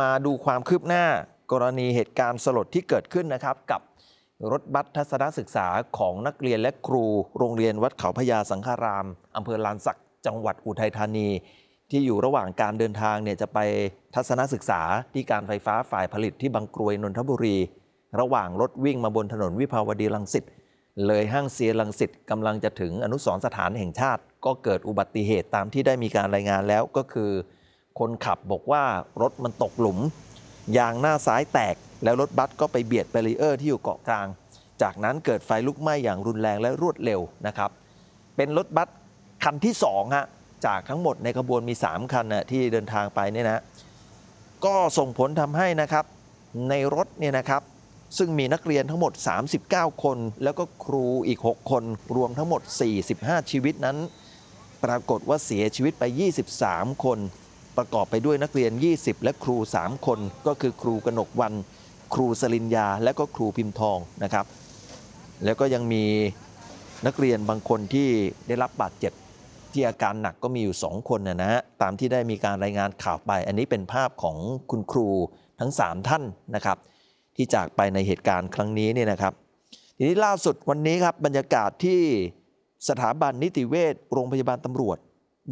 มาดูความคืบหน้ากรณีเหตุการณ์สลดที่เกิดขึ้นนะครับกับรถบัสทัศนศึกษาของนักเรียนและครู โรงเรียนวัดเขาพญาสังฆารามอำเภอลานสัก จังหวัดอุทัยธานี ที่อยู่ระหว่างการเดินทางเนี่ยจะไปทัศนศึกษา ที่การไฟฟ้าฝ่ายผลิตที่บางกรวยนนทบุรี ระหว่างรถวิ่งมาบนถนนวิภาวดีลังสิตเลยห้างเซียลังสิตกำลังจะถึงอนุสรสถานแห่งชาติ ก็เกิดอุบัติเหตุตามที่ได้มีการรายงานแล้วก็คือคนขับบอกว่ารถมันตกหลุม ยางหน้าซ้ายแตกแล้วรถบัสก็ไปเบียดเบรีเออร์ที่อยู่เกาะกลาง จากนั้นเกิดไฟลุกไหม้อย่างรุนแรงและรวดเร็วนะครับ เป็นรถบัสคันที่2ฮะจากทั้งหมดในขบวนมี 3 คันนะที่เดินทางไปเนี่ยนะก็ส่งผลทำให้นะครับในรถเนี่ยนะครับซึ่งมีนักเรียนทั้งหมด 39 คน แล้วก็ครูอีก 6 คน รวมทั้งหมด 45 ชีวิตนั้น ปรากฏว่าเสียชีวิตไป 23 คนประกอบไปด้วยนักเรียน 20 และครู 3 คน ก็คือครูกนกวัน ครูสลินยา และก็ครูพิมพ์ทองนะครับ แล้วก็ยังมีนักเรียนบางคนที่ได้รับบาดเจ็บที่อาการหนักก็มีอยู่ 2 คนนะฮะตามที่ได้มีการรายงานข่าวไป อันนี้เป็นภาพของคุณครูทั้ง 3 ท่านนะครับที่จากไปในเหตุการณ์ครั้งนี้เนี่ยนะครับ ทีนี้ล่าสุดวันนี้ครับบรรยากาศที่สถาบันนิติเวชโรงพยาบาลตำรวจ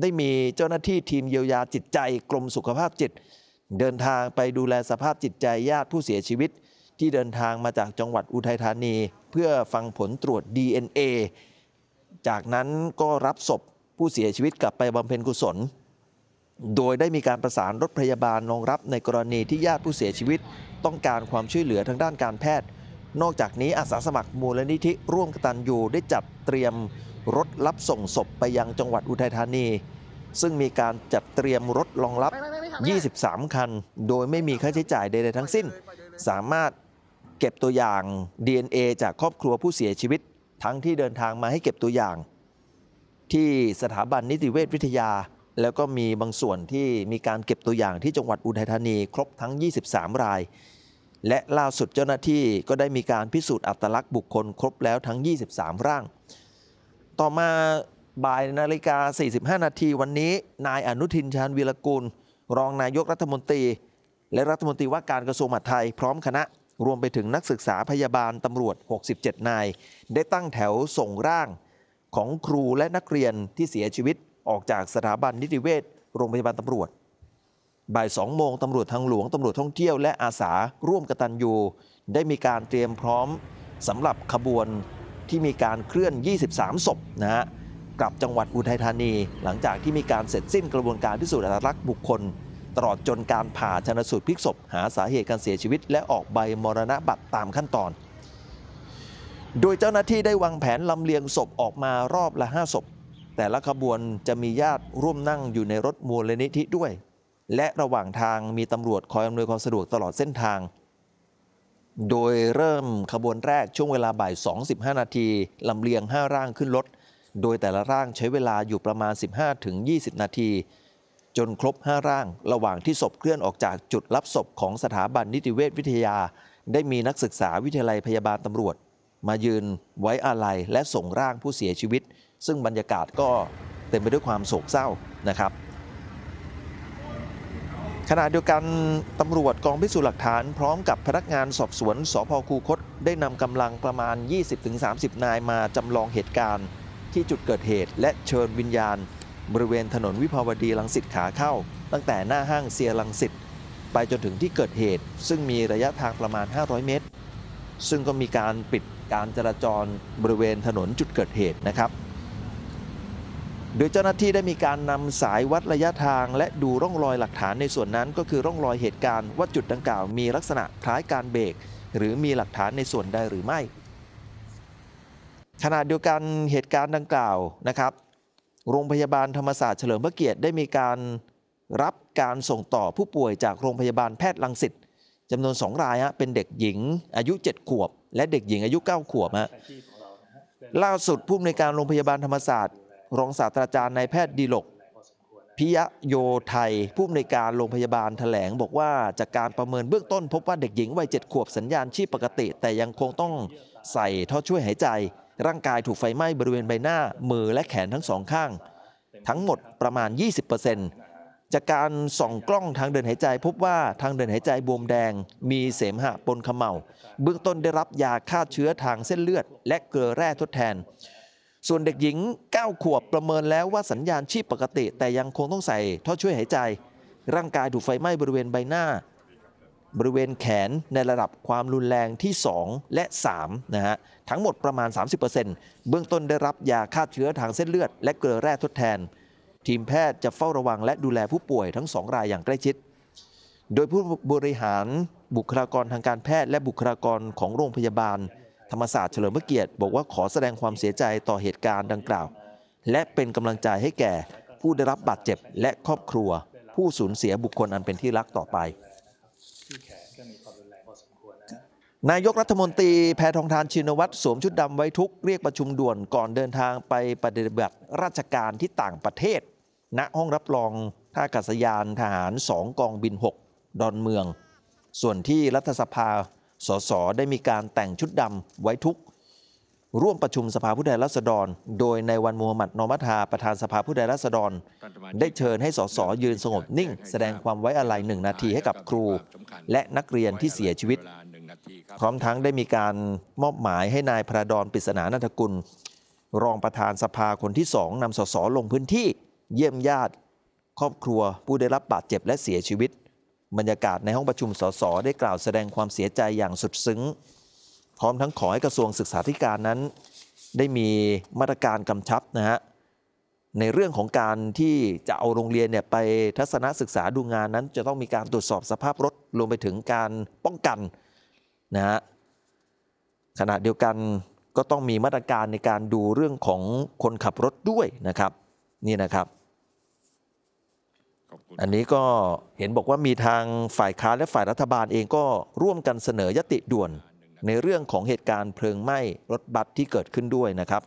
ได้มีเจ้าหน้าที่ทีมเยียวยาจิตใจกรมสุขภาพจิต เดินทางไปดูแลสภาพจิตใจญาติผู้เสียชีวิต ที่เดินทางมาจากจังหวัดอุทัยธานีเพื่อฟังผลตรวจ DNA จากนั้นก็รับศพผู้เสียชีวิตกลับไปบำเพ็ญกุศล โดยได้มีการประสานรถพยาบาลรองรับในกรณีที่ญาติผู้เสียชีวิต ต้องการความช่วยเหลือทางด้านการแพทย์นอกจากนี้อาสาสมัครมูลนิธิร่วมกตันยูได้จัดเตรียมรถรับส่งศพไปยังจังหวัดอุทัยธานี ซึ่งมีการจัดเตรียมรถรองรับ 23 คัน โดยไม่มีค่าใช้จ่ายใด ๆ ทั้งสิ้น สามารถเก็บตัวอย่าง DNA จากครอบครัวผู้เสียชีวิต ทั้งที่เดินทางมาให้เก็บตัวอย่าง ที่สถาบันนิติเวชวิทยา แล้วก็มีบางส่วนที่มีการเก็บตัวอย่างที่จังหวัดอุทัยธานี ครบทั้ง 23 รายและล่าสุดเจ้าหน้าที่ก็ได้มีการพิสูจน์อัตลักษณ์บุคคลครบแล้วทั้ง 23 ร่าง ต่อมาบ่ายนาฬิกา 45 นาทีวันนี้ นายอนุทินชาญวีรกูล รองนายกรัฐมนตรี และรัฐมนตรีว่าการกระทรวงมหาดไทยพร้อมคณะ รวมไปถึงนักศึกษาพยาบาลตำรวจ 67 นาย ได้ตั้งแถวส่งร่างของครูและนักเรียนที่เสียชีวิตออกจากสถาบันนิติเวชโรงพยาบาลตำรวจบ่ายสองโมงตำรวจทางหลวง ตำรวจท่องเที่ยวและอาสาร่วมกตันยูได้มีการเตรียมพร้อมสำหรับขบวนที่มีการเคลื่อน 23 ศพนะฮะกลับจังหวัดอุทัยธานี หลังจากที่มีการเสร็จสิ้นกระบวนการพิสูจน์อัตลักษณ์บุคคลตลอดจนการผ่าชนสูตรพลิกศพ หาสาเหตุการเสียชีวิต และออกใบมรณบัตรตามขั้นตอน โดยเจ้าหน้าที่ได้วางแผนลำเลียงศพออกมารอบละ5ศพแต่ละขบวนจะมีญาติร่วมนั่งอยู่ในรถมูลนิธิด้วยและระหว่างทางมีตำรวจคอยอำนวยความสะดวกตลอดเส้นทาง โดยเริ่มขบวนแรกช่วงเวลาบ่าย2.15นาทีลำเลียง 5 ร่างขึ้นรถ โดยแต่ละร่างใช้เวลาอยู่ประมาณ 15-20 นาที จนครบ 5 ร่าง ระหว่างที่ศพเคลื่อนออกจากจุดรับศพของสถาบันนิติเวชวิทยา ได้มีนักศึกษาวิทยาลัยพยาบาลตำรวจ มายืนไว้อาลัยและส่งร่างผู้เสียชีวิต ซึ่งบรรยากาศก็เต็มไปด้วยความโศกเศร้านะครับขณะเดียวกันตำรวจกองพิสูจน์หลักฐานพร้อมกับพนักงานสอบสวน สพคูคตได้นำกำลังประมาณ 20-30 นายมาจำลองเหตุการณ์ที่จุดเกิดเหตุ และเชิญวิญญาณบริเวณถนนวิภาวดีลังสิตขาเข้าตั้งแต่หน้าห้างเซียลังสิตไปจนถึงที่เกิดเหตุ ซึ่งมีระยะทางประมาณ 500 เมตร ซึ่งก็มีการปิดการจราจรบริเวณถนนจุดเกิดเหตุนะครับโดยเจ้าหน้าที่ได้มีการนำสายวัดระยะทาง และดูร่องรอยหลักฐานในส่วนนั้น ก็คือร่องรอยเหตุการณ์ว่าจุดดังกล่าว มีลักษณะคล้ายการเบรกหรือมีหลักฐานในส่วนใดหรือไม่ขณะเดียวกันเหตุการณ์ดังกล่าวนะครับ โรงพยาบาลธรรมศาสตร์เฉลิมพระเกียรติได้มีการรับการส่งต่อผู้ป่วยจากโรงพยาบาลแพทย์ลังสิตจำนวน2รายฮะเป็นเด็กหญิงอายุ 7 ขวบ และเด็กหญิงอายุ 9 ขวบฮะล่าสุดผู้อำนวยการโรงพยาบาลธรรมศาสตร์รองศาสตราจารย์นายแพทย์ดีลก พิยะโยไทยผู้อำนวยการโรงพยาบาลถแถลงบอกว่า จากการประเมินเบื้องต้นพบว่าเด็กหญิงวัยเจ็ดขวบสัญญาณชีพปกติ แต่ยังคงต้องใส่ท่อช่วยหายใจ ร่างกายถูกไฟไหม้บริเวณใบหน้ามือและแขนทั้งสองข้าง ทั้งหมดประมาณ 20%จากการส่องกล้องทางเดินหายใจพบว่าทางเดินหายใจบวมแดงมีเสมหะปนขมเหลาเบื้องต้นได้รับยาฆ่าเชื้อทางเส้นเลือด และเกลือแร่ทดแทนส่วนเด็กหญิง 9 ขวบประเมินแล้วว่าสัญญาณชีพปกติ แต่ยังคงต้องใส่ ท่อช่วยหายใจ ร่างกายถูกไฟไหม้บริเวณใบหน้า บริเวณแขนในระดับความรุนแรงที่ 2 และ 3 นะฮะ ทั้งหมดประมาณ 30%เบื้องต้นได้รับยาฆ่าเชื้อทางเส้นเลือด และเกลือแร่ทดแทน ทีมแพทย์จะเฝ้าระวังและดูแลผู้ป่วยทั้งสองรายอย่างใกล้ชิด โดยผู้บริหารบุคลากรทางการแพทย์ และบุคลากรของโรงพยาบาลธรรมศาสตร์เฉลิมพระเกียรติ บอกว่าขอแสดงความเสียใจต่อเหตุการณ์ดังกล่าว และเป็นกำลังใจให้แก่ ผู้ได้รับบาดเจ็บ และครอบครัว ผู้สูญเสียบุคคลอันเป็นที่รักต่อไป นายกรัฐมนตรีแพทองทานชินวัตรสวมชุดดำไว้ทุกเรียกประชุมด่วนก่อนเดินทางไปปฏิบัติราชการที่ต่างประเทศ ณห้องรับรองท่าอากาศยานทหาร2กองบิน 6 ดอนเมือง ส่วนที่รัฐสภาสสได้มีการแต่งชุดดำไว้ทุกร่วมประชุมสภาผู้แทนราษฎร โดยในวันมูฮัมหมัดนอมัตฮาประธานสภาผู้แทนราษฎร ได้เชิญให้สสยืนสงบนิ่ง แสดงความไว้อาลัยหนึ่งนาทีให้กับครูและนักเรียนที่เสียชีวิตพร้อมทั้งได้มีการมอบหมายให้นายพระดอนปริศนานันทกุล รองประธานสภาคนที่สองนำสสลงพื้นที่เยี่ยมญาติครอบครัวผู้ได้รับบาดเจ็บและเสียชีวิตบรรยากาศในห้องประชุมสสได้กล่าวแสดงความเสียใจอย่างสุดซึ้งพร้อมทั้งขอให้กระทรวงศึกษาธิการนั้น ได้มีมาตรการกำชับนะฮะในเรื่องของการที่จะเอาโรงเรียนเนี่ยไปทัศนศึกษาดูงานนั้นจะต้องมีการตรวจสอบสภาพรถรวมไปถึงการป้องกันนะฮะขณะเดียวกันก็ต้องมีมาตรการในการดูเรื่องของคนขับรถด้วยนะครับ นี่นะครับอันนี้ก็เห็นบอกว่ามีทางฝ่ายค้านและฝ่ายรัฐบาลเองก็ร่วมกันเสนอยติด่วน ในเรื่องของเหตุการณ์เพลิงไหม้รถบัสที่เกิดขึ้นด้วยนะครับ